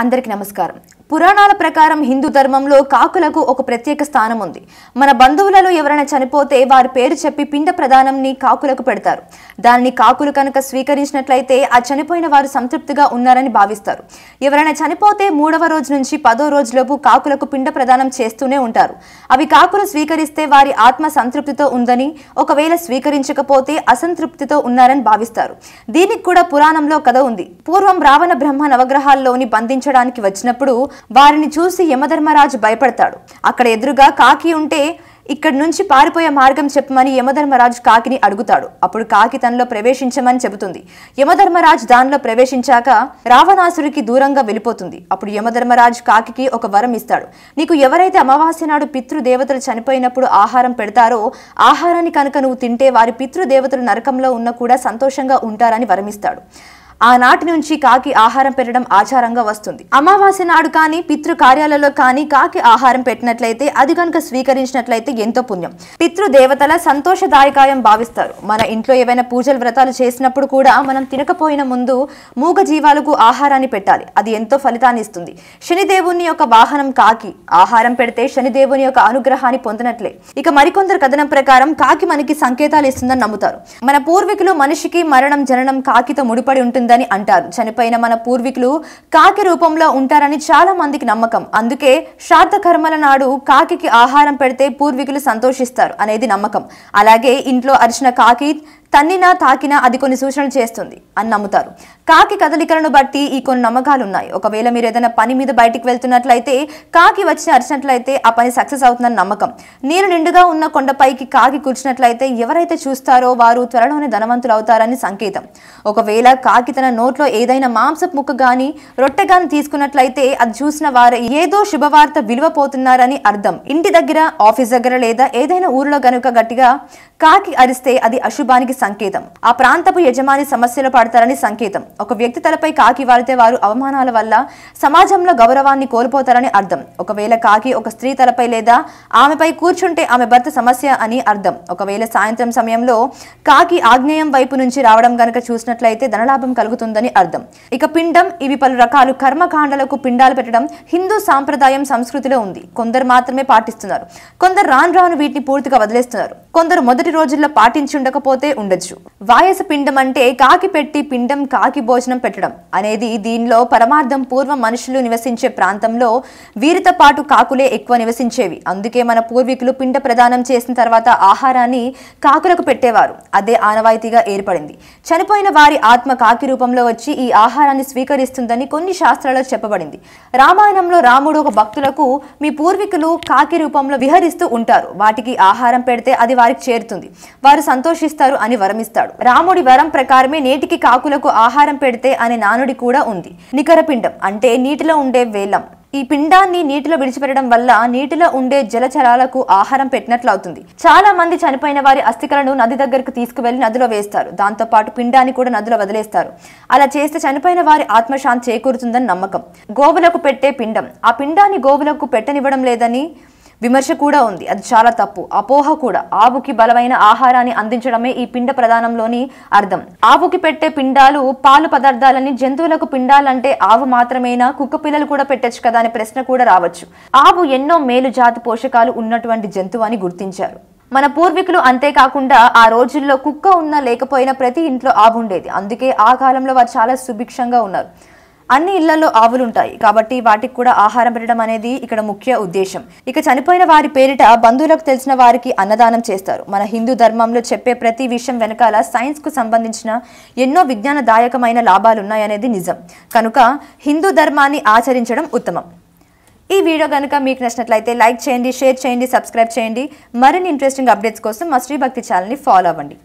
అందరికీ నమస్కారం పురాణాల ప్రకారం హిందూ ధర్మంలో కాకులకు ఒక ప్రత్యేక స్థానం ఉంది మన బంధువులలో ఎవరైనా చనిపోతే వారి పేరు చెప్పి పిండ ప్రదానంని కాకులకు పెడతారు దానిని కాకులు కనుక స్వీకరించినట్లయితే ఆ చనిపోయిన వారు సంతృప్తిగా ఉన్నారని భావిస్తారు ఎవరైనా చనిపోతే మూడవ రోజు నుంచి పదో రోజులోపు కాకులకు పిండ ప్రదానం చేస్తూనే ఉంటారు అవి కాకులు స్వీకరిస్తే వారి ఆత్మ సంతృప్తితో ఉందని ఒకవేళ స్వీకరించకపోతే అసంతృప్తితో ఉన్నారని భావిస్తారు దీనికి కూడా పురాణంలో కథ ఉంది పూర్వం రావణ బ్రహ్మ నవగ్రహాల్లోని బంధించ సంహరించడానికి వచ్చినప్పుడు వారిని చూసి యమధర్మరాజు భయపడతాడు అక్కడ ఎదురుగా కాకి ఉంటే ఇక్కడి నుంచి పారిపోయే మార్గం చెప్పమని యమధర్మరాజు కాకిని అడుగుతాడు అప్పుడు కాకి తనలో ప్రవేశించమని చెబుతుంది యమధర్మరాజు దానిలో ప్రవేశించాక రావణాసురికి దూరంగా వెళ్ళిపోతుంది అప్పుడు యమధర్మరాజు కాకి ఒక వరం ఇస్తాడు నీకు ఎవరైతే అమావాస్య నాడు పితృదేవతలు చనిపోయినప్పుడు ఆహారం పెడతారో ఆహారాన్ని కనుక నువ్వు తింటే వారి పితృదేవతలు నరకంలో ఉన్న కూడా సంతోషంగా ఉంటారని వరమిస్తాడు ఆనాటి నుంచి కాకి ఆహారం పెట్టడం ఆచారంగా వస్తుంది అమావాస్య నాడు కానీ పితృ కార్యాలలో కానీ కాకి ఆహారం పెట్టినట్లయితే అది కనుక స్వీకరించినట్లయితే ఎంతో పుణ్యం పితృ దేవతల సంతోషదాయకాయం భావిస్తారు మన ఇంట్లో ఏవైనా పూజలు వ్రతాలు చేసినప్పుడు కూడా మనం తినకపోయిన ముందు మూగ జీవాలకు ఆహారాన్ని పెట్టాలి అది ఎంతో ఫలితాన్ని ఇస్తుంది శనిదేవుని యొక్క వాహనం కాకి ఆహారం పెడితే శనిదేవుని యొక్క అనుగ్రహాన్ని పొందినట్లే ఇక మరికొందరు కథనం ప్రకారం కాకి మనకి సంకేతాలు ఇస్తుందని నమ్ముతారు మన పూర్వీకులు మనిషికి మరణం జననం కాకితో ముడిపడి ఉంటుంది ఉందని అంటారు చనిపోయిన మన పూర్వీకులు కాకి రూపంలో ఉంటారని చాలా మందికి నమ్మకం అందుకే శ్రాద్ధ కర్మల నాడు కాకి ఆహారం పెడితే పూర్వీకులు సంతోషిస్తారు అనేది నమ్మకం అలాగే ఇంట్లో అరిచిన కాకి తన్నినా తాకినా అది కొన్ని సూచనలు చేస్తుంది అని నమ్ముతారు కాకి కదలికలను బట్టి ఈ కొన్ని నమ్మకాలు ఉన్నాయి ఒకవేళ మీరు ఏదైనా పని మీద బయటికి వెళ్తున్నట్లయితే కాకి వచ్చి అరిచినట్లయితే ఆ పని సక్సెస్ అవుతుందని నమ్మకం నీరు నిండుగా ఉన్న కొండపైకి కాకి కూర్చున్నట్లయితే ఎవరైతే చూస్తారో వారు త్వరలోనే ధనవంతులు అవుతారని సంకేతం ఒకవేళ కాకి తన నోట్లో ఏదైనా మాంసపు ముక్క కానీ రొట్టె కానీ తీసుకున్నట్లయితే అది చూసిన వారు ఏదో శుభవార్త విలువ పోతున్నారని అర్థం ఇంటి దగ్గర ఆఫీస్ దగ్గర లేదా ఏదైనా ఊరిలో గనుక గట్టిగా కాకి అరిస్తే అది అశుభానికి సంకేతం ఆ ప్రాంతపు యజమాని సమస్యలు పడతారని సంకేతం ఒక వ్యక్తి తలపై కాకి వారితే వారు అవమానాల వల్ల సమాజంలో గౌరవాన్ని కోల్పోతారని అర్థం ఒకవేళ కాకి ఒక స్త్రీ తలపై లేదా ఆమెపై కూర్చుంటే ఆమె భర్త సమస్య అని అర్థం ఒకవేళ సాయంత్రం సమయంలో కాకి ఆగ్నేయం వైపు నుంచి రావడం గనక చూసినట్లయితే ధనలాభం కలుగుతుందని అర్థం ఇక పిండం ఇవి పలు రకాలు కర్మకాండలకు పిండాలు పెట్టడం హిందూ సాంప్రదాయం సంస్కృతిలో ఉంది కొందరు మాత్రమే పాటిస్తున్నారు కొందరు రాను రాను వీటిని పూర్తిగా వదిలేస్తున్నారు కొందరు మొదటి రోజుల్లో పాటించి ఉండకపోతే ఉండొచ్చు వాయస పిండం అంటే కాకి పెట్టి పిండం కాకి భోజనం పెట్టడం అనేది దీనిలో పరమార్థం పూర్వం మనుషులు నివసించే ప్రాంతంలో వీరితో పాటు కాకులే ఎక్కువ నివసించేవి అందుకే మన పూర్వీకులు పిండ ప్రదానం చేసిన తర్వాత ఆహారాన్ని కాకులకు పెట్టేవారు అదే ఆనవాయితీగా ఏర్పడింది చనిపోయిన వారి ఆత్మ కాకి రూపంలో వచ్చి ఈ ఆహారాన్ని స్వీకరిస్తుందని కొన్ని శాస్త్రాల్లో చెప్పబడింది రామాయణంలో రాముడు ఒక భక్తులకు మీ పూర్వీకులు కాకి రూపంలో విహరిస్తూ ఉంటారు వాటికి ఆహారం పెడితే అది వారికి చేరుతుంది వారు సంతోషిస్తారు అని వరమిస్తాడు రాముడి వరం ప్రకారమే నేటికి కాకులకు ఆహారం పెడితే అనే నానుడి కూడా ఉంది నికరపిండం అంటే నీటిలో ఉండే వేలం ఈ పిండాన్ని నీటిలో విడిచిపెట్టడం వల్ల నీటిలో ఉండే జలచరాలకు ఆహారం పెట్టినట్లు అవుతుంది చాలా మంది చనిపోయిన వారి అస్థికలను నది దగ్గరకు తీసుకువెళ్లి నదిలో వేస్తారు దాంతో పాటు పిండాన్ని కూడా నదిలో వదిలేస్తారు అలా చేస్తే చనిపోయిన వారి ఆత్మశాంతి చేకూరుతుందని నమ్మకం గోవులకు పెట్టే పిండం ఆ పిండాన్ని గోవులకు పెట్టనివ్వడం లేదని విమర్శ కూడా ఉంది అది చాలా తప్పు అపోహ కూడా ఆవుకి బలమైన ఆహారాన్ని అందించడమే ఈ పిండ ప్రధానంలోని అర్థం ఆవుకి పెట్టే పిండాలు పాలు పదార్థాలని జంతువులకు పిండాలంటే ఆవు మాత్రమేనా కుక్క పిల్లలు కూడా పెట్టచ్చు కదా అనే ప్రశ్న కూడా రావచ్చు ఆవు ఎన్నో మేలు జాతి పోషకాలు ఉన్నటువంటి జంతువు అని గుర్తించారు మన పూర్వీకులు అంతేకాకుండా ఆ రోజుల్లో కుక్క ఉన్నా లేకపోయినా ప్రతి ఇంట్లో ఆవు ఉండేది అందుకే ఆ కాలంలో వారు చాలా సుభిక్షంగా ఉన్నారు అన్ని ఇళ్లలో ఆవులుంటాయి కాబట్టి వాటికి కూడా ఆహారం పెట్టడం అనేది ఇక్కడ ముఖ్య ఉద్దేశం ఇక చనిపోయిన వారి పేరిట బంధువులకు తెలిసిన వారికి అన్నదానం చేస్తారు మన హిందూ ధర్మంలో చెప్పే ప్రతి విషయం వెనకాల సైన్స్కు సంబంధించిన ఎన్నో విజ్ఞానదాయకమైన లాభాలున్నాయనేది నిజం కనుక హిందూ ధర్మాన్ని ఆచరించడం ఉత్తమం ఈ వీడియో కనుక మీకు నచ్చినట్లయితే లైక్ చేయండి షేర్ చేయండి సబ్స్క్రైబ్ చేయండి మరిన్ని ఇంట్రెస్టింగ్ అప్డేట్స్ కోసం మా శ్రీభక్తి ఛానల్ని ఫాలో అవ్వండి